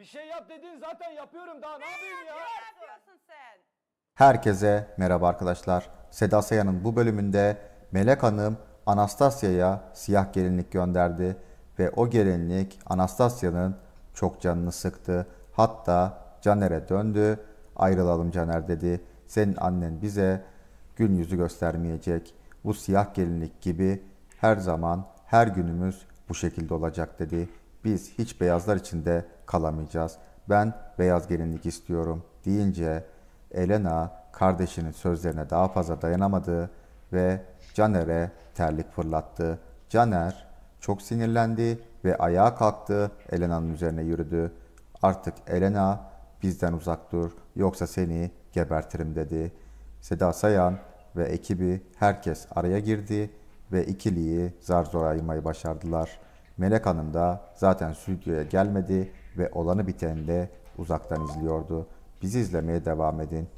Bir şey yap dedin zaten yapıyorum daha ne, ne yapayım ya? yapıyorsun sen? Herkese merhaba arkadaşlar. Seda Sayan'ın bu bölümünde Melek Hanım Anastasya'ya siyah gelinlik gönderdi ve o gelinlik Anastasya'nın çok canını sıktı. Hatta Caner'e döndü. Ayrılalım Caner dedi. Senin annen bize gün yüzü göstermeyecek. Bu siyah gelinlik gibi her zaman her günümüz bu şekilde olacak dedi biz hiç beyazlar içinde kalamayacağız. Ben beyaz gelinlik istiyorum deyince Elena kardeşinin sözlerine daha fazla dayanamadı ve Caner'e terlik fırlattı. Caner çok sinirlendi ve ayağa kalktı Elena'nın üzerine yürüdü. Artık Elena bizden uzak dur yoksa seni gebertirim dedi. Seda Sayan ve ekibi herkes araya girdi ve ikiliyi zar zor ayırmayı başardılar. Melek Hanım da zaten stüdyoya gelmedi ve olanı biteni de uzaktan izliyordu. Bizi izlemeye devam edin.